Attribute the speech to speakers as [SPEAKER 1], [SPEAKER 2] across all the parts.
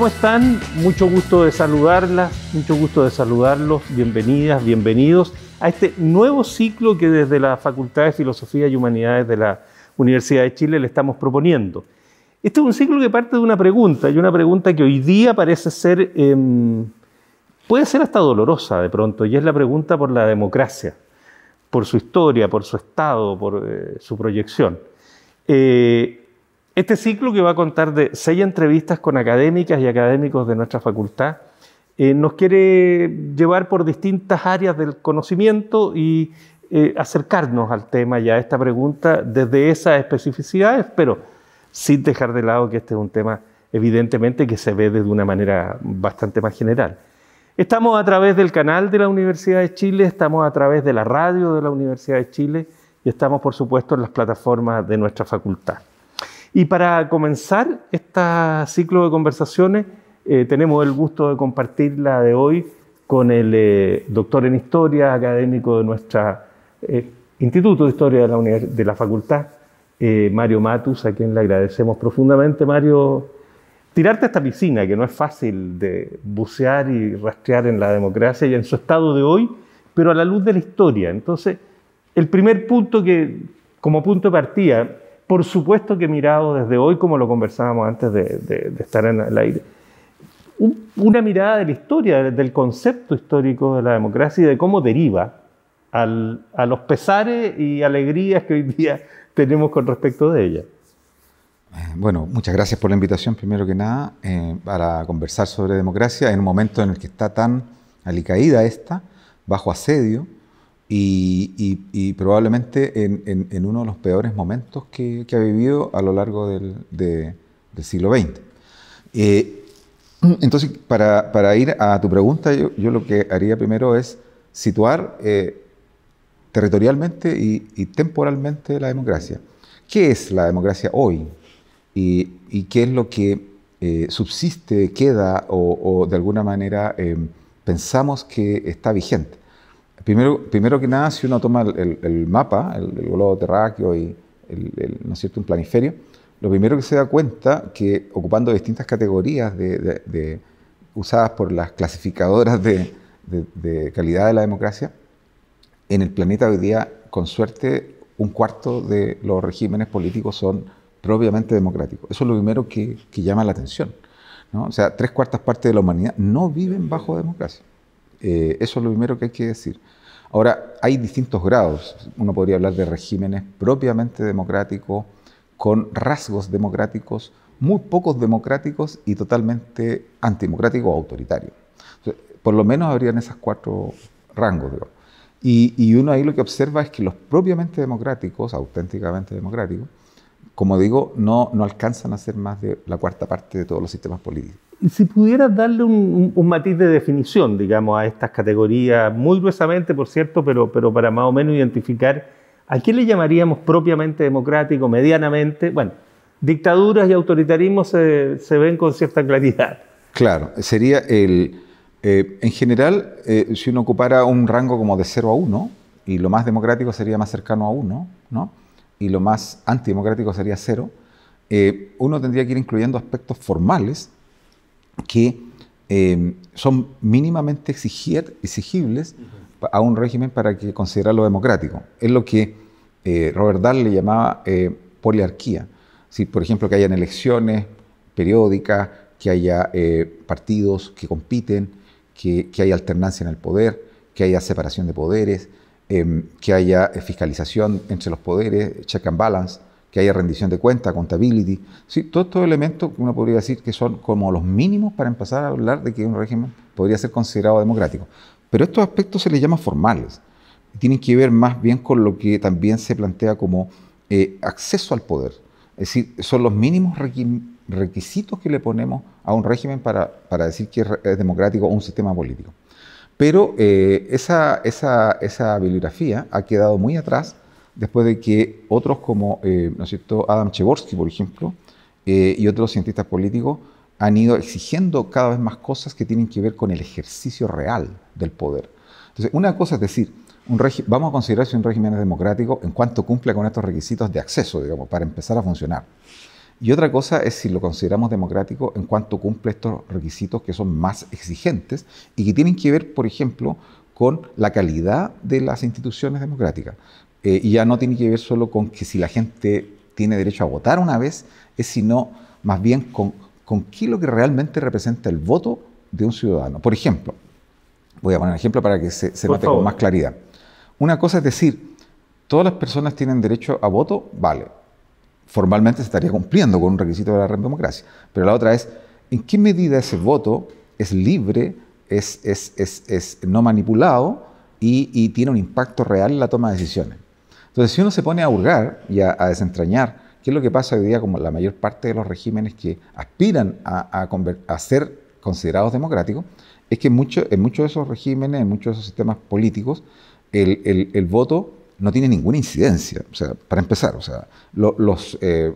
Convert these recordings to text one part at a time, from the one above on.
[SPEAKER 1] ¿Cómo están? Mucho gusto de saludarlas, mucho gusto de saludarlos. Bienvenidas, bienvenidos a este nuevo ciclo que desde la Facultad de Filosofía y Humanidades de la Universidad de Chile le estamos proponiendo. Este es un ciclo que parte de una pregunta, y una pregunta que hoy día parece ser, em, puede ser hasta dolorosa de pronto, y es la pregunta por la democracia, por su historia, por su estado, por eh, su proyección. Eh, este ciclo que va a contar de seis entrevistas con académicas y académicos de nuestra facultad eh, nos quiere llevar por distintas áreas del conocimiento y eh, acercarnos al tema y a esta pregunta desde esas especificidades, pero sin dejar de lado que este es un tema evidentemente que se ve de una manera bastante más general. Estamos a través del canal de la Universidad de Chile, estamos a través de la radio de la Universidad de Chile y estamos, por supuesto, en las plataformas de nuestra facultad. Y para comenzar este ciclo de conversaciones, eh, tenemos el gusto de compartirla de hoy con el eh, doctor en historia, académico de nuestra eh, Instituto de Historia de la, de la Facultad, Mario Matus, a quien le agradecemos profundamente. Mario, tirarte a esta piscina, que no es fácil de bucear y rastrear en la democracia y en su estado de hoy, pero a la luz de la historia. Entonces, el primer punto que, como punto de partida, por supuesto que mirado desde hoy, como lo conversábamos antes de, estar en el aire, una mirada de la historia, del concepto histórico de la democracia y de cómo deriva a los pesares y alegrías que hoy día tenemos con respecto de ella.
[SPEAKER 2] Eh, bueno, muchas gracias por la invitación, primero que nada, eh, para conversar sobre democracia en un momento en el que está tan alicaída esta, bajo asedio, y, probablemente en, uno de los peores momentos que, ha vivido a lo largo del, siglo XX. Eh, entonces, para, ir a tu pregunta, yo, lo que haría primero es situar eh, territorialmente y, temporalmente la democracia. ¿Qué es la democracia hoy? ¿Y, qué es lo que eh, subsiste, queda o, de alguna manera pensamos que está vigente? Primero, que nada, si uno toma el, mapa, el, globo terráqueo y ¿no es un planiferio, lo primero que se da cuenta que ocupando distintas categorías de, usadas por las clasificadoras de, calidad de la democracia, en el planeta hoy día, con suerte, un cuarto de los regímenes políticos son propiamente democráticos. Eso es lo primero que, llama la atención. O sea, tres cuartas partes de la humanidad no viven bajo democracia. Eh, eso es lo primero que hay que decir. Ahora, hay distintos grados. Uno podría hablar de regímenes propiamente democráticos, con rasgos democráticos, muy pocos democráticos y totalmente antidemocráticos o autoritario. Por lo menos habrían esos cuatro rangos. Y, uno ahí lo que observa es que los propiamente democráticos, auténticamente democráticos, como digo, no, no alcanzan a ser más de la cuarta parte de todos los sistemas políticos.
[SPEAKER 1] Si pudieras darle un, matiz de definición, digamos, a estas categorías, muy gruesamente, por cierto, pero, pero para más o menos identificar a quién le llamaríamos propiamente democrático, medianamente, bueno, dictaduras y autoritarismo se, ven con cierta claridad.
[SPEAKER 2] Claro, sería el... Eh, en general, eh, si uno ocupara un rango como de 0 a 1, y lo más democrático sería más cercano a 1, ¿no? y lo más antidemocrático sería 0, eh, uno tendría que ir incluyendo aspectos formales que em, son mínimamente exigibles a un régimen para que considerarlo democrático. Es lo que eh, Robert Dahl le llamaba eh, poliarquía. Si, por ejemplo, que hayan elecciones periódicas, que haya eh, partidos que compiten, que, que, haya alternancia en el poder, que haya separación de poderes, em, que haya fiscalización entre los poderes, check and balance que haya rendición de cuentas, contabilidad. sí, todos estos elementos que uno podría decir que son como los mínimos para empezar a hablar de que un régimen podría ser considerado democrático. Pero estos aspectos se les llama formales, tienen que ver más bien con lo que también se plantea como eh, acceso al poder. Es decir, son los mínimos requisitos que le ponemos a un régimen para, para decir que es democrático o un sistema político. Pero eh, esa, esa, esa bibliografía ha quedado muy atrás después de que otros como eh, ¿no es cierto? Adam Cheborsky, por ejemplo, eh, y otros cientistas políticos han ido exigiendo cada vez más cosas que tienen que ver con el ejercicio real del poder. Entonces, una cosa es decir, un vamos a considerar si un régimen es democrático en cuanto cumple con estos requisitos de acceso, digamos, para empezar a funcionar. Y otra cosa es si lo consideramos democrático en cuanto cumple estos requisitos que son más exigentes y que tienen que ver, por ejemplo, con la calidad de las instituciones democráticas. Eh, y ya no tiene que ver solo con que si la gente tiene derecho a votar una vez, es sino más bien con, qué es lo que realmente representa el voto de un ciudadano. Por ejemplo, voy a poner un ejemplo para que se, se note con más claridad. Una cosa es decir, todas las personas tienen derecho a voto, vale. Formalmente se estaría cumpliendo con un requisito de la democracia. Pero la otra es, ¿en qué medida ese voto es libre, es, es, es, es no manipulado y tiene un impacto real en la toma de decisiones? Entonces, si uno se pone a hurgar y a, desentrañar qué es lo que pasa hoy día como la mayor parte de los regímenes que aspiran a, ser considerados democráticos, es que en muchos de esos regímenes, en muchos de esos sistemas políticos, el, voto no tiene ninguna incidencia. O sea, para empezar, o sea, los, eh,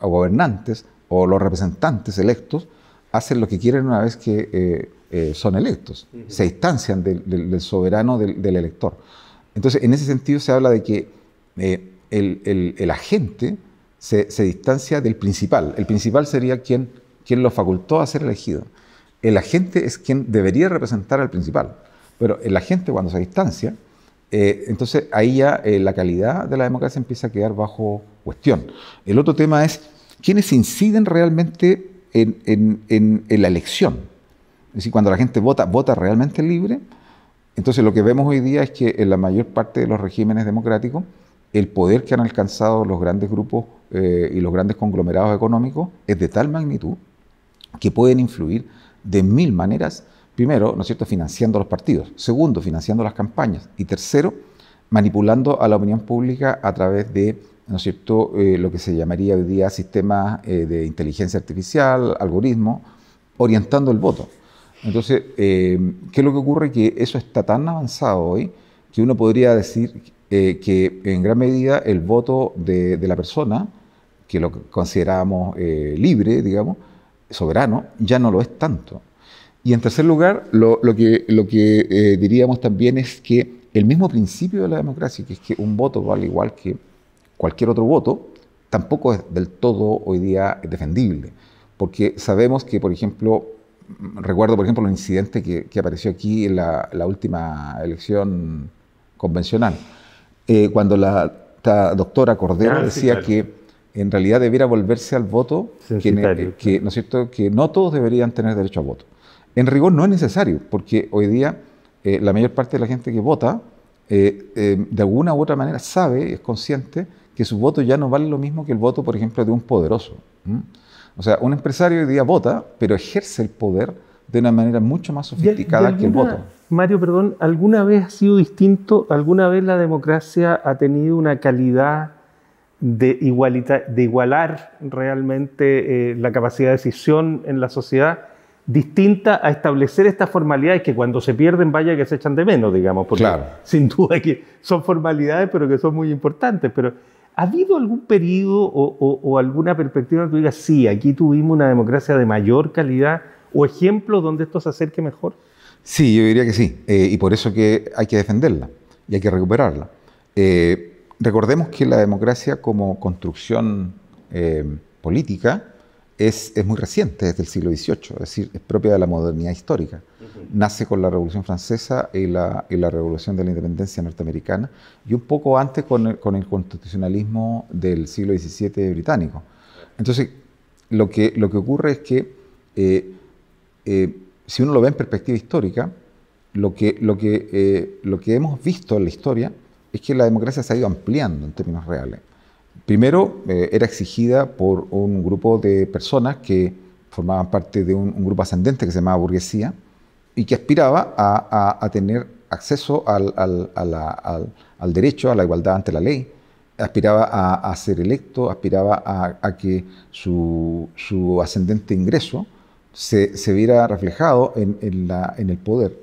[SPEAKER 2] gobernantes o los representantes electos hacen lo que quieren una vez que eh, eh, son electos, se distancian del, soberano, del elector. Entonces, en ese sentido se habla de que eh, el, agente se, distancia del principal. El principal sería quien, quien lo facultó a ser elegido. El agente es quien debería representar al principal. Pero el agente cuando se distancia, eh, entonces ahí ya eh, la calidad de la democracia empieza a quedar bajo cuestión. El otro tema es quiénes inciden realmente en, en la elección. Es decir, cuando la gente vota, vota realmente libre. Entonces lo que vemos hoy día es que en la mayor parte de los regímenes democráticos, el poder que han alcanzado los grandes grupos eh, y los grandes conglomerados económicos es de tal magnitud que pueden influir de mil maneras. Primero, ¿no es cierto?, financiando los partidos. Segundo, financiando las campañas. Y tercero, manipulando a la opinión pública a través de ¿no es cierto? Eh, lo que se llamaría hoy día sistemas eh, de inteligencia artificial, algoritmos, orientando el voto. Entonces, ¿qué es lo que ocurre? Que eso está tan avanzado hoy que uno podría decir, eh, que en gran medida el voto de, la persona, que lo consideramos eh, libre, digamos, soberano, ya no lo es tanto. Y en tercer lugar, lo, que, eh, diríamos también es que el mismo principio de la democracia, que es que un voto vale igual que cualquier otro voto, tampoco es del todo hoy día defendible. Porque sabemos que, por ejemplo, recuerdo, por ejemplo, el incidente que, apareció aquí en la última elección convencional eh, cuando la, doctora Cordero ah, decía que en realidad debiera volverse al voto, que, eh, ¿no es cierto? que no todos deberían tener derecho a voto. En rigor no es necesario, porque hoy día eh, la mayor parte de la gente que vota, de alguna u otra manera sabe, es consciente, que su voto ya no vale lo mismo que el voto, por ejemplo, de un poderoso. O sea, un empresario hoy día vota, pero ejerce el poder de una manera mucho más sofisticada que el voto.
[SPEAKER 1] Mario, perdón, ¿alguna vez ha sido distinto? ¿Alguna vez la democracia ha tenido una calidad de, igualar realmente eh, la capacidad de decisión en la sociedad? distinta a establecer estas formalidades que cuando se pierden vaya que se echan de menos, digamos, porque claro. sin duda que son formalidades pero que son muy importantes, pero ¿ha habido algún periodo o, o, alguna perspectiva que tú digas, sí, aquí tuvimos una democracia de mayor calidad o ejemplos donde esto se acerque mejor?
[SPEAKER 2] Sí, yo diría que sí, eh, y por eso que hay que defenderla y hay que recuperarla. Eh, recordemos que la democracia como construcción eh, política es, es, muy reciente, desde el siglo XVIII, es decir, es propia de la modernidad histórica. Nace con la Revolución Francesa y la, y la Revolución de la Independencia norteamericana y un poco antes con el, constitucionalismo del siglo XVII británico. Entonces, lo que, lo que ocurre es que si uno lo ve en perspectiva histórica, lo que, lo que, eh, lo que hemos visto en la historia es que la democracia se ha ido ampliando en términos reales. Primero, eh, era exigida por un grupo de personas que formaban parte de un, grupo ascendente que se llamaba burguesía y que aspiraba a, tener acceso al, derecho, a la igualdad ante la ley, aspiraba a, ser electo, aspiraba a, que su ascendente ingreso se, viera reflejado en, el poder.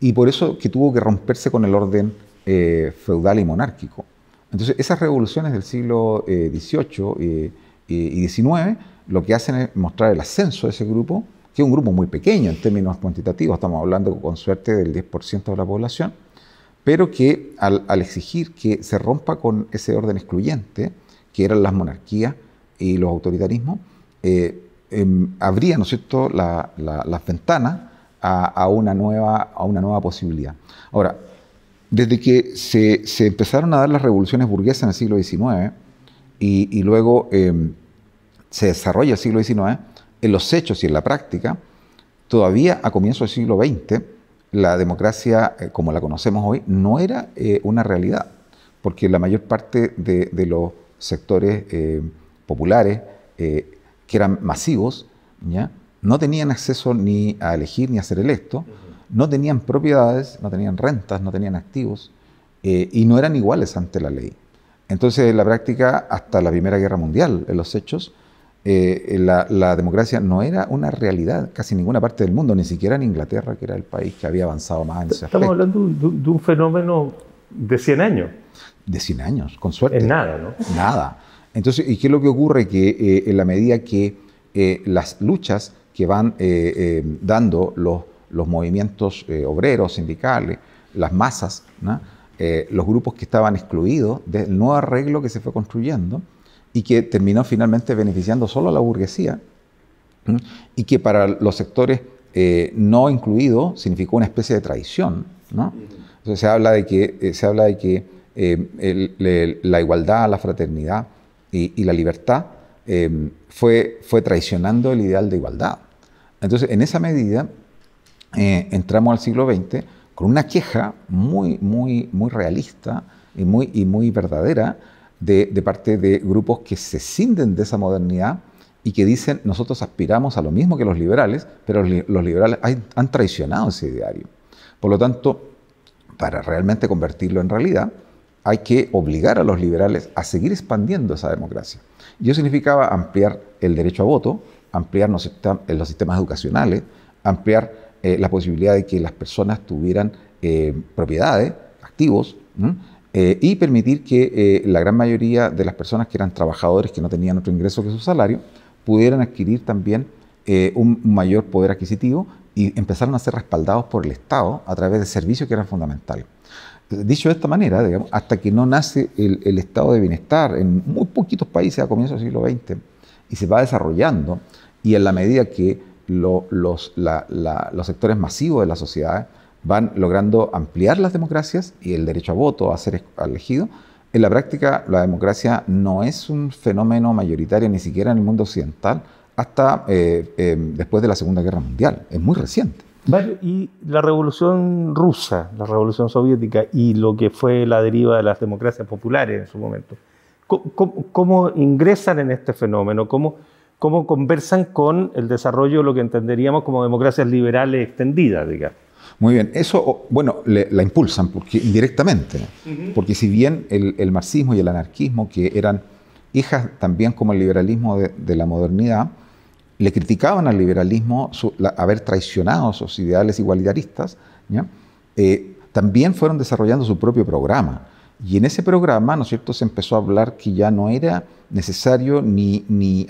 [SPEAKER 2] Y por eso que tuvo que romperse con el orden eh, feudal y monárquico. Entonces, esas revoluciones del siglo XVIII eh, eh, y XIX lo que hacen es mostrar el ascenso de ese grupo, que es un grupo muy pequeño en términos cuantitativos, estamos hablando con suerte del 10% de la población, pero que al, exigir que se rompa con ese orden excluyente, que eran las monarquías y los autoritarismos, Em, abría, ¿no es cierto?, las ventanas a, una nueva, a una nueva posibilidad. Ahora, desde que se, empezaron a dar las revoluciones burguesas en el siglo XIX y, luego em, se desarrolla el siglo XIX, en los hechos y en la práctica, todavía a comienzos del siglo XX, la democracia eh, como la conocemos hoy no era eh, una realidad, porque la mayor parte de, de los sectores eh, populares que eran masivos, ¿ya? no tenían acceso ni a elegir ni a ser electo, no tenían propiedades, no tenían rentas, no tenían activos eh, y no eran iguales ante la ley. Entonces, en la práctica, hasta la Primera Guerra Mundial, en los hechos, eh, la, democracia no era una realidad casi ninguna parte del mundo, ni siquiera en Inglaterra, que era el país que había avanzado más en ese Estamos
[SPEAKER 1] hablando de, un fenómeno de 100 años.
[SPEAKER 2] De 100 años, con
[SPEAKER 1] suerte. En nada, ¿no?
[SPEAKER 2] Nada. Entonces, ¿y qué es lo que ocurre? Que eh, en la medida que eh, las luchas que van eh, dando los, movimientos obreros, sindicales, las masas, los grupos que estaban excluidos del nuevo arreglo que se fue construyendo y que terminó finalmente beneficiando solo a la burguesía, y que para los sectores no incluidos significó una especie de traición. Entonces se habla de que, se habla de que la igualdad, la fraternidad, y, la libertad em, fue, fue traicionando el ideal de igualdad. Entonces, en esa medida, eh, entramos al siglo XX con una queja muy, muy, muy realista y muy, y muy verdadera de, parte de grupos que se cinden de esa modernidad y que dicen, nosotros aspiramos a lo mismo que los liberales, pero los liberales han traicionado ese ideario. Por lo tanto, para realmente convertirlo en realidad, hay que obligar a los liberales a seguir expandiendo esa democracia. Y eso significaba ampliar el derecho a voto, ampliar los, eh, sistemas educacionales, ampliar eh, la posibilidad de que las personas tuvieran eh, propiedades, activos, y permitir que la gran mayoría de las personas que eran trabajadores, que no tenían otro ingreso que su salario, pudieran adquirir también un mayor poder adquisitivo y empezaron a ser respaldados por el Estado a través de servicios que eran fundamentales dicho de esta manera, hasta que no nace el, estado de bienestar en muy poquitos países a comienzos del siglo XX y se va desarrollando y en la medida que los, sectores masivos de la sociedad van logrando ampliar las democracias y el derecho a voto, a ser elegido, en la práctica la democracia no es un fenómeno mayoritario ni siquiera en el mundo occidental hasta eh, eh, después de la Segunda Guerra Mundial, es muy reciente
[SPEAKER 1] y la revolución rusa, la revolución soviética y lo que fue la deriva de las democracias populares en su momento. ¿Cómo, ingresan en este fenómeno? ¿Cómo, ¿Cómo conversan con el desarrollo de lo que entenderíamos como democracias liberales extendidas, digamos?
[SPEAKER 2] Muy bien, eso, bueno, la impulsan porque, indirectamente, porque si bien el, marxismo y el anarquismo, que eran hijas también como el liberalismo de la modernidad, le criticaban al liberalismo haber traicionado sus ideales igualitaristas, ¿ya? Eh, también fueron desarrollando su propio programa. Y en ese programa, ¿no es cierto?, se empezó a hablar que ya no era necesario ni, ni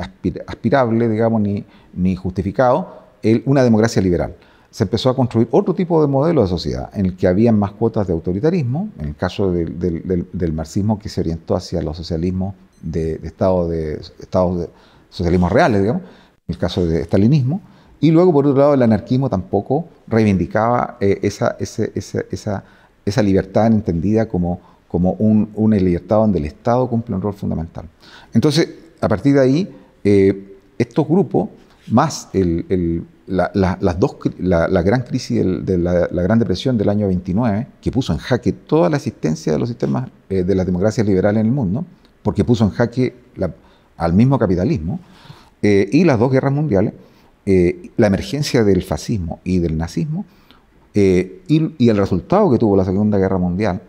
[SPEAKER 2] aspirable, digamos, ni, ni justificado una democracia liberal. Se empezó a construir otro tipo de modelo de sociedad en el que había más cuotas de autoritarismo, en el caso del, marxismo que se orientó hacia los socialismo de, estado de estados de socialismos reales, digamos, el caso de estalinismo, y luego, por otro lado, el anarquismo tampoco reivindicaba eh, esa, esa, libertad entendida como, como una libertad donde el Estado cumple un rol fundamental. Entonces, a partir de ahí, eh, estos grupos, más la, las dos, la, gran crisis del, de la, Gran Depresión del año 29, que puso en jaque toda la existencia de los sistemas eh, de las democracias liberales en el mundo, porque puso en jaque al mismo capitalismo, eh, y las dos guerras mundiales, eh, la emergencia del fascismo y del nazismo, eh, y, el resultado que tuvo la Segunda Guerra Mundial,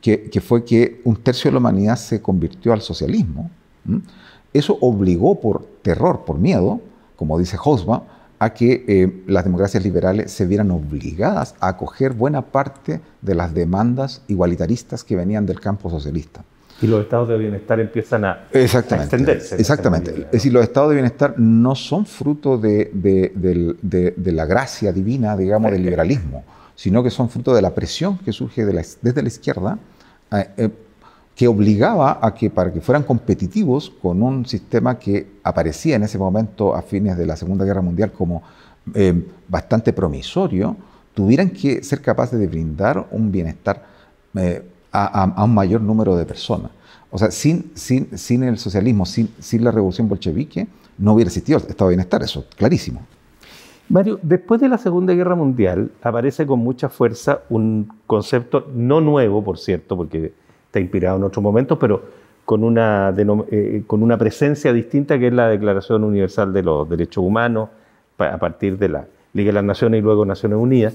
[SPEAKER 2] que, fue que un tercio de la humanidad se convirtió al socialismo, eso obligó por terror, por miedo, como dice Hosba, a que las democracias liberales se vieran obligadas a acoger buena parte de las demandas igualitaristas que venían del campo socialista.
[SPEAKER 1] Y los estados de bienestar empiezan a, extenderse. Exactamente. Es
[SPEAKER 2] decir, los estados de bienestar no son fruto de, la gracia divina, digamos, del liberalismo, sino que son fruto de la presión que surge desde la izquierda, eh, eh, que obligaba a que para que fueran competitivos con un sistema que aparecía en ese momento a fines de la Segunda Guerra Mundial como eh, bastante promisorio, tuvieran que ser capaces de brindar un bienestar a, un mayor número de personas. O sea, sin, sin, sin el socialismo, sin,
[SPEAKER 1] sin la revolución bolchevique, no hubiera existido el estado de bienestar, eso, clarísimo. Mario, después de la Segunda Guerra Mundial aparece con mucha fuerza un concepto no nuevo, por cierto, porque está inspirado en otros momentos, pero con una, eh, con una presencia distinta que es la Declaración Universal de los Derechos Humanos, a partir de la Liga de las Naciones y luego Naciones Unidas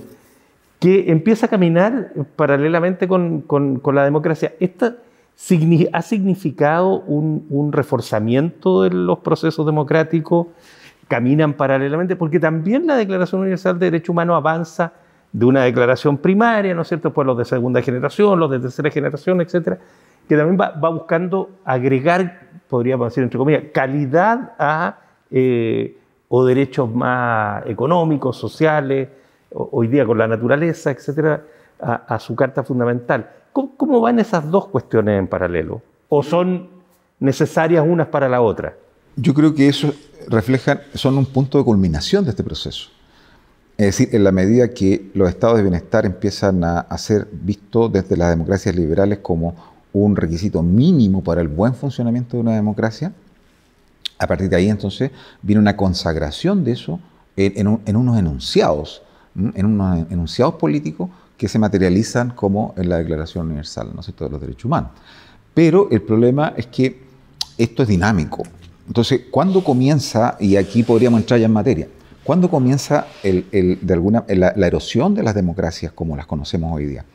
[SPEAKER 1] que empieza a caminar paralelamente con, la democracia. Esta ha significado un, reforzamiento de los procesos democráticos, caminan paralelamente, porque también la Declaración Universal de Derechos Humanos avanza de una declaración primaria, ¿no es cierto?, pues los de segunda generación, los de tercera generación, etcétera, que también va, buscando agregar, podríamos decir, entre comillas, calidad a... Eh, o derechos más económicos, sociales, hoy día con la naturaleza, etcétera, a, su carta fundamental. ¿Cómo, van esas dos cuestiones en paralelo? ¿O son necesarias unas para la otra? Yo creo que eso reflejan, son un punto de culminación de este proceso.
[SPEAKER 2] Es decir, en la medida que los estados de bienestar empiezan a, ser vistos desde las democracias liberales como un requisito mínimo para el buen funcionamiento de una democracia, a partir de ahí entonces viene una consagración de eso en unos enunciados en unos enunciados políticos que se materializan como en la Declaración Universal ¿no de los Derechos Humanos. Pero el problema es que esto es dinámico. Entonces, ¿cuándo comienza, y aquí podríamos entrar ya en materia, ¿cuándo comienza la, erosión de las democracias como las conocemos hoy día?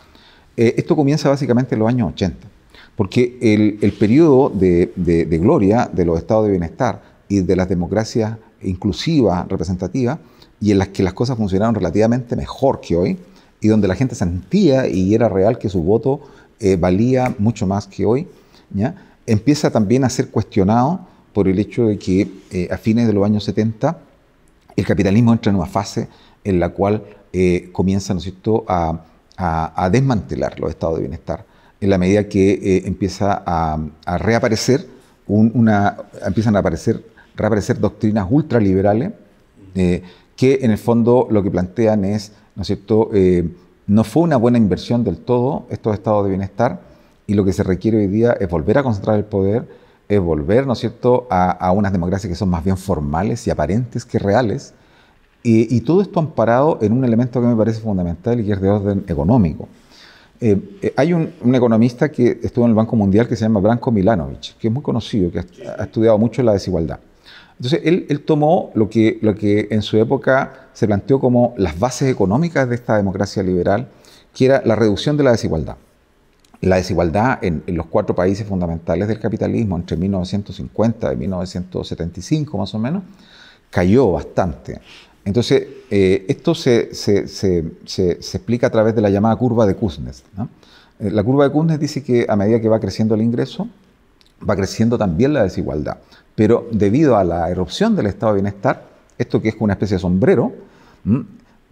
[SPEAKER 2] Eh, esto comienza básicamente en los años 80, porque el, el periodo de gloria de los estados de bienestar y de las democracias inclusivas, representativas, y en las que las cosas funcionaron relativamente mejor que hoy y donde la gente sentía y era real que su voto eh, valía mucho más que hoy, ¿ya? empieza también a ser cuestionado por el hecho de que eh, a fines de los años 70 el capitalismo entra en una fase en la cual eh, comienza ¿no es cierto? A, desmantelar los estados de bienestar, en la medida que empieza a, reaparecer una, empiezan a aparecer, reaparecer doctrinas ultraliberales que en el fondo lo que plantean es, ¿no cierto?, eh, no fue una buena inversión del todo estos estados de bienestar y lo que se requiere hoy día es volver a concentrar el poder, es volver, ¿no cierto?, a, unas democracias que son más bien formales y aparentes que reales. Y, todo esto amparado en un elemento que me parece fundamental y que es de orden económico. Eh, eh, hay un, economista que estuvo en el Banco Mundial que se llama Branko Milanovic, que es muy conocido, que ha estudiado mucho la desigualdad. Entonces, él, tomó lo que, en su época se planteó como las bases económicas de esta democracia liberal, que era la reducción de la desigualdad. La desigualdad en, los cuatro países fundamentales del capitalismo entre 1950 y 1975, más o menos, cayó bastante. Entonces, eh, esto se, explica a través de la llamada curva de Kuznets. Eh, la curva de Kuznets dice que a medida que va creciendo el ingreso, va creciendo también la desigualdad pero debido a la erupción del estado de bienestar, esto que es una especie de sombrero,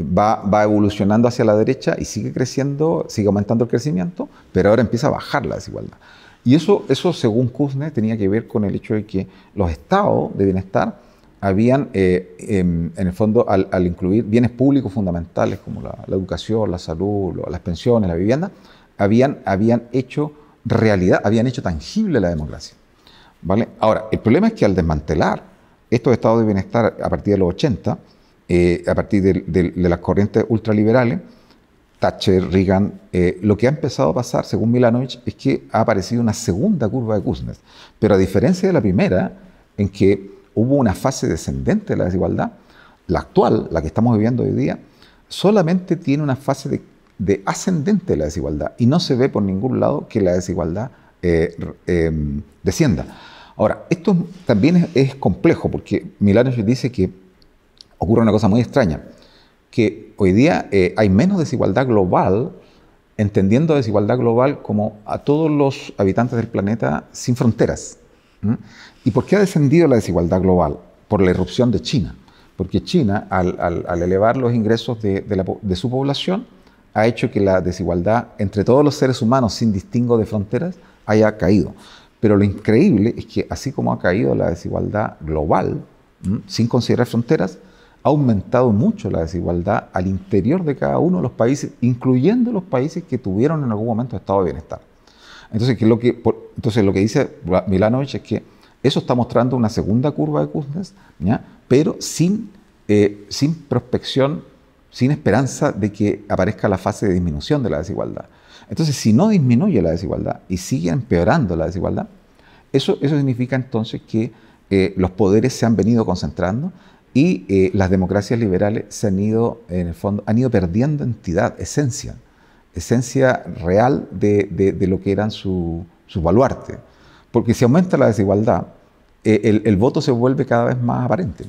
[SPEAKER 2] va, evolucionando hacia la derecha y sigue creciendo, sigue aumentando el crecimiento, pero ahora empieza a bajar la desigualdad. Y eso, eso según Kuznets, tenía que ver con el hecho de que los estados de bienestar habían, eh, em, en el fondo, al, incluir bienes públicos fundamentales como la, educación, la salud, las pensiones, la vivienda, habían, habían hecho realidad, habían hecho tangible la democracia. Ahora, el problema es que al desmantelar estos estados de bienestar a partir de los 80, eh, a partir de, las corrientes ultraliberales, Thatcher, Reagan, eh, lo que ha empezado a pasar, según Milanovic, es que ha aparecido una segunda curva de Kuznets. Pero a diferencia de la primera, en que hubo una fase descendente de la desigualdad, la actual, la que estamos viviendo hoy día, solamente tiene una fase de ascendente de la desigualdad y no se ve por ningún lado que la desigualdad eh, em, descienda. Ahora, esto también es, complejo porque Milanes dice que ocurre una cosa muy extraña, que hoy día eh, hay menos desigualdad global, entendiendo desigualdad global como a todos los habitantes del planeta sin fronteras. ¿Y por qué ha descendido la desigualdad global? Por la irrupción de China. Porque China, al, elevar los ingresos de, de su población, ha hecho que la desigualdad entre todos los seres humanos, sin distingo de fronteras, haya caído. Pero lo increíble es que así como ha caído la desigualdad global, sin considerar fronteras, ha aumentado mucho la desigualdad al interior de cada uno de los países, incluyendo los países que tuvieron en algún momento estado de bienestar. Entonces, lo que, lo que dice Milanovich es que eso está mostrando una segunda curva de Kuznets, pero sin, eh, sin prospección, sin esperanza de que aparezca la fase de disminución de la desigualdad. Entonces, si no disminuye la desigualdad y sigue empeorando la desigualdad, eso, eso significa entonces que eh, los poderes se han venido concentrando y eh, las democracias liberales se han ido, en el fondo, han ido perdiendo entidad, esencia, esencia real de, lo que eran sus su baluarte Porque si aumenta la desigualdad,
[SPEAKER 1] eh, el voto se vuelve cada vez más aparente.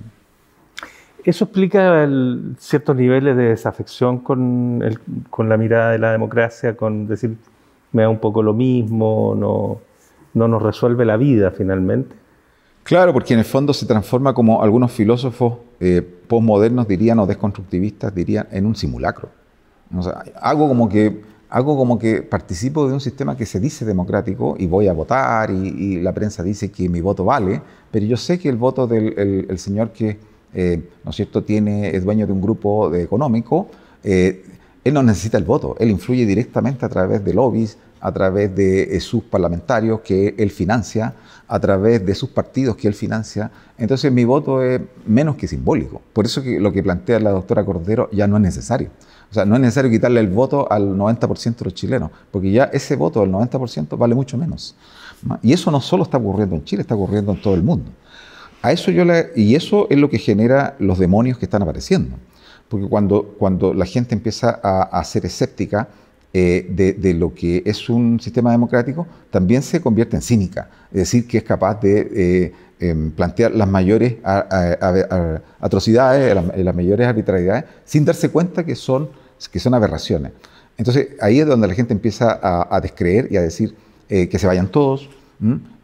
[SPEAKER 1] Eso explica el, ciertos niveles de desafección con, la mirada de la democracia, con decir, me da un poco lo mismo, no, no nos resuelve la vida finalmente.
[SPEAKER 2] Claro, porque en el fondo se transforma, como algunos filósofos eh, postmodernos dirían o desconstructivistas dirían, en un simulacro. O hago como que hago como que participo de un sistema que se dice democrático y voy a votar y, la prensa dice que mi voto vale, pero yo sé que el voto del señor que eh, ¿no es cierto?, tiene, es dueño de un grupo de económico, eh, él no necesita el voto, él influye directamente a través de lobbies, a través de eh, sus parlamentarios que él financia, a través de sus partidos que él financia. Entonces mi voto es menos que simbólico. Por eso que lo que plantea la doctora Cordero ya no es necesario. O sea, no es necesario quitarle el voto al 90% de los chilenos, porque ya ese voto del 90% vale mucho menos. ¿Ah? Y eso no solo está ocurriendo en Chile, está ocurriendo en todo el mundo eso yo y eso es lo que genera los demonios que están apareciendo. Porque cuando, cuando la gente empieza a, ser escéptica eh, de, lo que es un sistema democrático, también se convierte en cínica. Es decir, que es capaz de eh, em, plantear las mayores atrocidades, las, mayores arbitrariedades, sin darse cuenta que son, que son aberraciones. Entonces ahí es donde la gente empieza a, descreer y a decir eh, que se vayan todos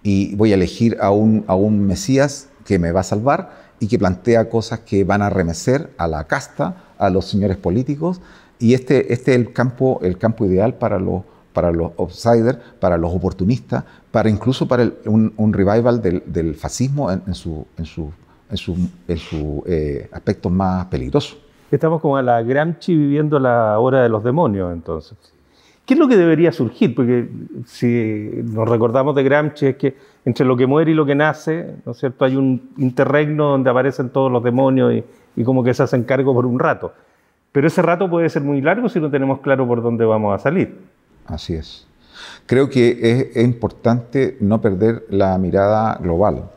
[SPEAKER 2] y voy a elegir a un, a un Mesías que me va a salvar y que plantea cosas que van a remecer a la casta, a los señores políticos. Y este, este es el campo, el campo ideal para los, para los outsiders, para los oportunistas, para incluso para un, revival del, fascismo en, su, en su, en su, eh, aspecto más peligroso.
[SPEAKER 1] Estamos como a la Gramsci viviendo la hora de los demonios, entonces. ¿Qué es lo que debería surgir? Porque si nos recordamos de Gramsci es que entre lo que muere y lo que nace, ¿no es cierto? Hay un interregno donde aparecen todos los demonios y, como que se hacen cargo por un rato. Pero ese rato puede ser muy largo si no tenemos claro por dónde vamos a salir. Así es.
[SPEAKER 2] Creo que es, importante no perder la mirada global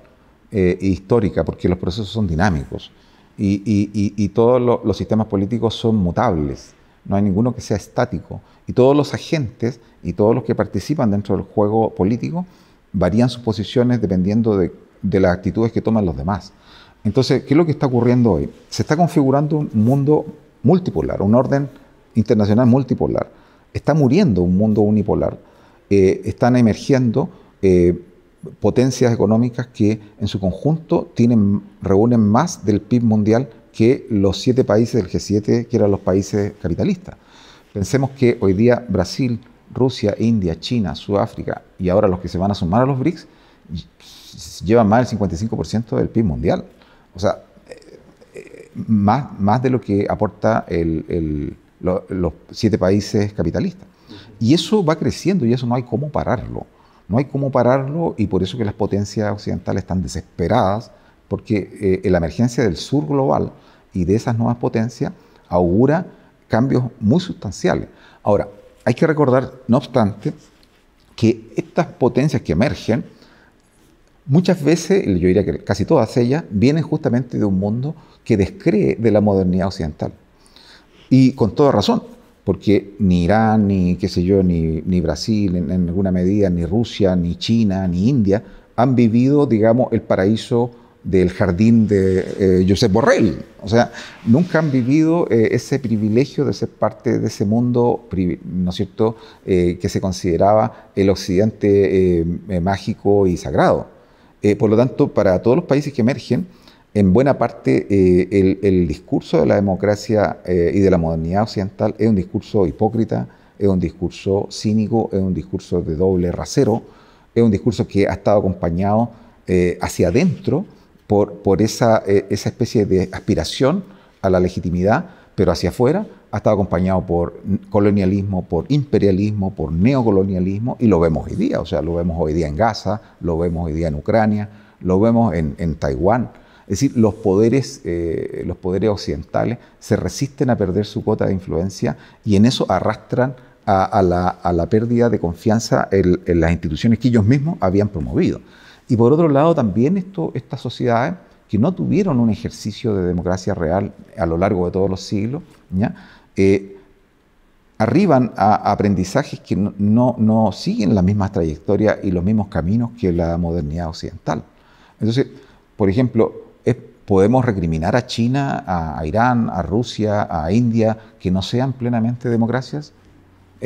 [SPEAKER 2] eh, e histórica, porque los procesos son dinámicos y, todos los sistemas políticos son mutables no hay ninguno que sea estático. Y todos los agentes y todos los que participan dentro del juego político varían sus posiciones dependiendo de, las actitudes que toman los demás. Entonces, ¿qué es lo que está ocurriendo hoy? Se está configurando un mundo multipolar, un orden internacional multipolar. Está muriendo un mundo unipolar. Eh, están emergiendo eh, potencias económicas que en su conjunto tienen, reúnen más del PIB mundial que los siete países del G7, que eran los países capitalistas. Pensemos que hoy día Brasil, Rusia, India, China, Sudáfrica y ahora los que se van a sumar a los BRICS llevan más del 55% del PIB mundial. O sea, eh, más, más de lo que aporta los siete países capitalistas. Y eso va creciendo y eso no hay cómo pararlo. No hay cómo pararlo y por eso que las potencias occidentales están desesperadas porque eh, la emergencia del sur global y de esas nuevas potencias augura cambios muy sustanciales. Ahora, hay que recordar, no obstante, que estas potencias que emergen, muchas veces, yo diría que casi todas ellas, vienen justamente de un mundo que descree de la modernidad occidental. Y con toda razón, porque ni Irán, ni qué sé yo, ni, Brasil en, en, alguna medida, ni Rusia, ni China, ni India, han vivido, digamos, el paraíso del jardín de José eh, Josep Borrell. O sea, nunca han vivido eh, ese privilegio de ser parte de ese mundo, ¿no es cierto?, eh, que se consideraba el occidente mágico y sagrado. por lo tanto, para todos los países que emergen, en buena parte el, el, discurso de la democracia y de la modernidad occidental es un discurso hipócrita, es un discurso cínico, es un discurso de doble rasero, es un discurso que ha estado acompañado hacia adentro, por, eh, esa, especie de aspiración a la legitimidad, pero hacia afuera ha estado acompañado por colonialismo, por imperialismo, por neocolonialismo, y lo vemos hoy día, o sea, lo vemos hoy día en Gaza, lo vemos hoy día en Ucrania, lo vemos en, Taiwán. Es decir, los poderes, eh, los poderes occidentales se resisten a perder su cuota de influencia y en eso arrastran a, la, pérdida de confianza en las instituciones que ellos mismos habían promovido. Y por otro lado, también estas sociedades que no tuvieron un ejercicio de democracia real a lo largo de todos los siglos, eh, arriban a aprendizajes que no, siguen las misma trayectorias y los mismos caminos que la modernidad occidental. Entonces, por ejemplo, podemos recriminar a China, a Irán, a Rusia, a India, que no sean plenamente democracias.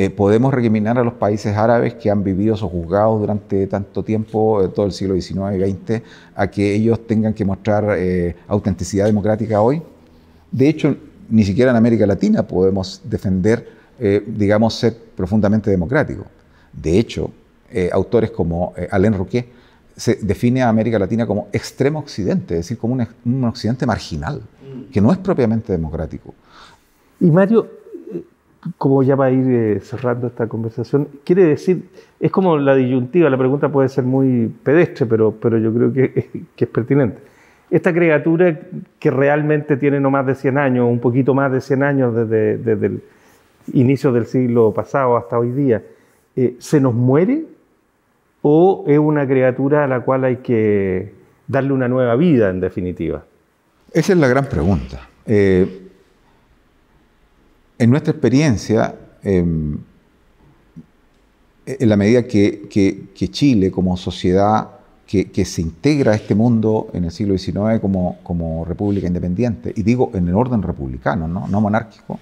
[SPEAKER 2] Eh, podemos recriminar a los países árabes que han vivido sojuzgados durante tanto tiempo, eh, todo el siglo XIX y XX, a que ellos tengan que mostrar eh, autenticidad democrática hoy. De hecho, ni siquiera en América Latina podemos defender, digamos, ser profundamente democrático. De hecho, autores como Alain Roquet se define a América Latina como extremo occidente, es decir, como un, un occidente marginal, mm. que no es propiamente democrático.
[SPEAKER 1] Y Mario, como ya va a ir eh, cerrando esta conversación, quiere decir, es como la disyuntiva, la pregunta puede ser muy pedestre, pero, pero yo creo que, es pertinente. Esta criatura que realmente tiene no más de 100 años, un poquito más de 100 años desde, desde el inicio del siglo pasado hasta hoy día, eh, ¿se nos muere o es una criatura a la cual hay que darle una nueva vida en definitiva? Esa es la gran pregunta. Eh,
[SPEAKER 2] en nuestra experiencia, em, en la medida que, Chile como sociedad que, se integra a este mundo en el siglo XIX como, república independiente, y digo en el orden republicano, ¿no? monárquico,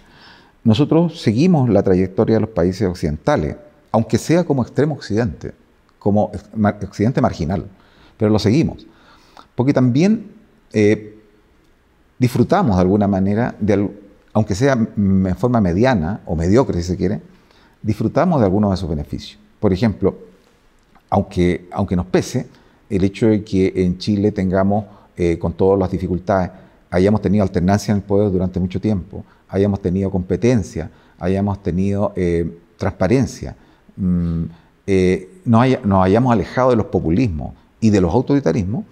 [SPEAKER 2] nosotros seguimos la trayectoria de los países occidentales, aunque sea como extremo occidente, como occidente marginal, pero lo seguimos. Porque también eh, disfrutamos de alguna manera de, aunque sea en forma mediana o mediocre si se quiere, disfrutamos de algunos de sus beneficios. Por ejemplo, aunque, aunque nos pese el hecho de que en Chile tengamos, eh, con todas las dificultades, hayamos tenido alternancia en el poder durante mucho tiempo, hayamos tenido competencia, hayamos tenido eh, transparencia, mm, eh, nos, nos hayamos alejado de los populismos y de los autoritarismos,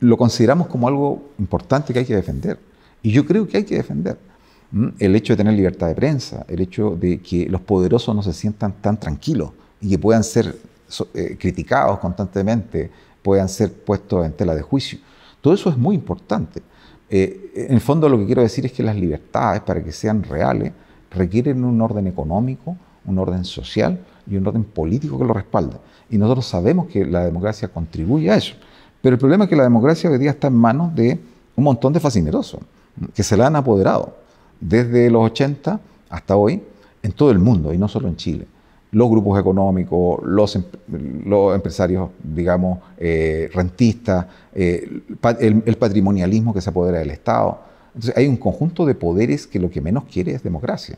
[SPEAKER 2] lo consideramos como algo importante que hay que defender. Y yo creo que hay que defender el hecho de tener libertad de prensa, el hecho de que los poderosos no se sientan tan tranquilos y que puedan ser eh, criticados constantemente, puedan ser puestos en tela de juicio. Todo eso es muy importante. Eh, en fondo lo que quiero decir es que las libertades, para que sean reales, requieren un orden económico, un orden social y un orden político que lo respalde. Y nosotros sabemos que la democracia contribuye a eso. Pero el problema es que la democracia hoy día está en manos de un montón de fascinerosos que se la han apoderado desde los 80 hasta hoy en todo el mundo y no solo en Chile. Los grupos económicos, los, em, empresarios, digamos, eh, rentistas, eh, el, patrimonialismo que se apodera del Estado. Entonces hay un conjunto de poderes que lo que menos quiere es democracia.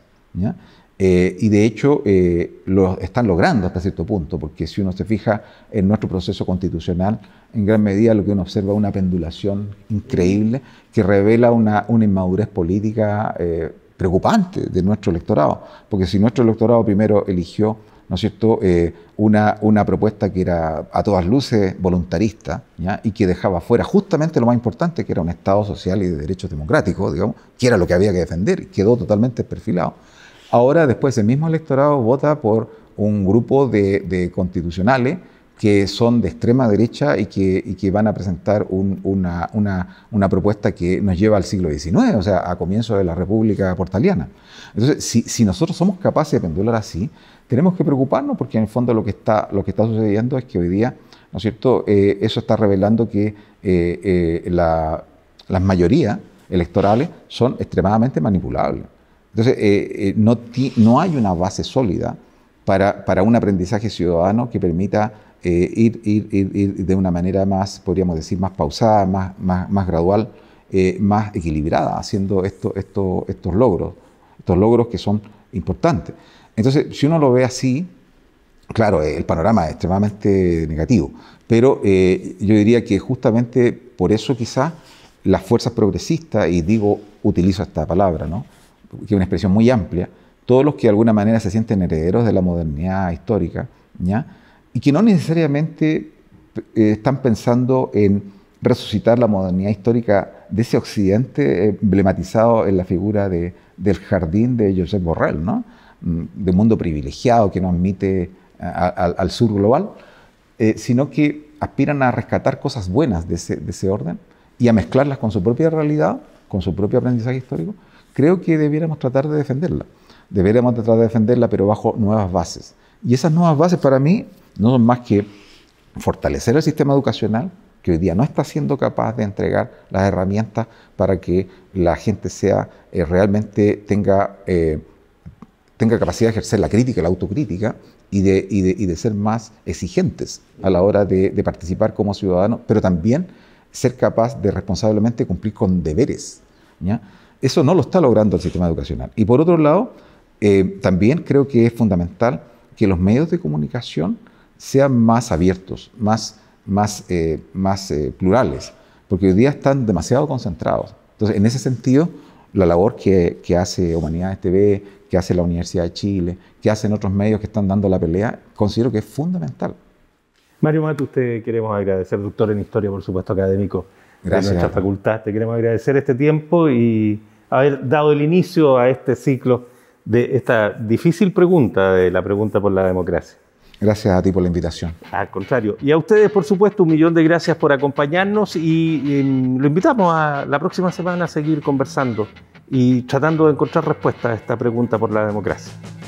[SPEAKER 2] Eh, y de hecho eh, lo están logrando hasta cierto punto, porque si uno se fija en nuestro proceso constitucional, en gran medida lo que uno observa es una pendulación increíble que revela una, una inmadurez política eh, preocupante de nuestro electorado, porque si nuestro electorado primero eligió ¿no es cierto?, una, una, propuesta que era a todas luces voluntarista ¿ya? y que dejaba fuera justamente lo más importante, que era un Estado social y de derechos democráticos, digamos, que era lo que había que defender, quedó totalmente perfilado. Ahora, después, el mismo electorado vota por un grupo de, constitucionales que son de extrema derecha y que, van a presentar una, propuesta que nos lleva al siglo XIX, o sea, a comienzos de la República Portaliana. Entonces, si, nosotros somos capaces de pendular así, tenemos que preocuparnos porque en el fondo lo que está, lo que sucediendo es que hoy día, ¿no es cierto?, eh, eso está revelando que eh, eh, las mayorías electorales son extremadamente manipulables. Entonces, eh, eh, no, hay una base sólida para, un aprendizaje ciudadano que permita eh, ir, de una manera más, podríamos decir, más pausada, más, más, gradual, más equilibrada, haciendo estos logros, estos logros que son importantes. Entonces, si uno lo ve así, claro, el panorama es extremadamente negativo, pero yo diría que justamente por eso quizás las fuerzas progresistas, y digo, utilizo esta palabra, ¿no? que es una expresión muy amplia, todos los que de alguna manera se sienten herederos de la modernidad histórica, ¿ya? y que no necesariamente eh, están pensando en resucitar la modernidad histórica de ese occidente eh, emblematizado en la figura del jardín de Joseph Borrell, ¿no? Mm, de mundo privilegiado que no admite eh, al sur global, sino que aspiran a rescatar cosas buenas de ese orden y a mezclarlas con su propia realidad, con su propio aprendizaje histórico, creo que debiéramos tratar de defenderla. Deberíamos tratar de defenderla, pero bajo nuevas bases. Y esas nuevas bases para mí no son más que fortalecer el sistema educacional, que hoy día no está siendo capaz de entregar las herramientas para que la gente sea eh, realmente tenga, eh, tenga capacidad de ejercer la crítica, la autocrítica y de, y de, ser más exigentes a la hora de, participar como ciudadano, pero también ser capaz de responsablemente cumplir con deberes. ¿ya? Eso no lo está logrando el sistema educacional. Y por otro lado, eh, también creo que es fundamental que los medios de comunicación sean más abiertos, más, más, eh, más eh, plurales, porque hoy día están demasiado concentrados. Entonces, en ese sentido, la labor que, hace Humanidades TV, que hace la Universidad de Chile, que hacen otros medios que están dando la pelea, considero que es fundamental.
[SPEAKER 1] Mario Matu, usted queremos agradecer, doctor en historia, por supuesto, académico Gracias, de nuestra facultad. Te queremos agradecer este tiempo y haber dado el inicio a este ciclo de esta difícil pregunta, de la pregunta por la democracia.
[SPEAKER 2] Gracias a ti por la invitación.
[SPEAKER 1] Al contrario. Y a ustedes, por supuesto, un millón de gracias por acompañarnos y, mm, lo invitamos a la próxima semana a seguir conversando y tratando de encontrar respuesta a esta pregunta por la democracia.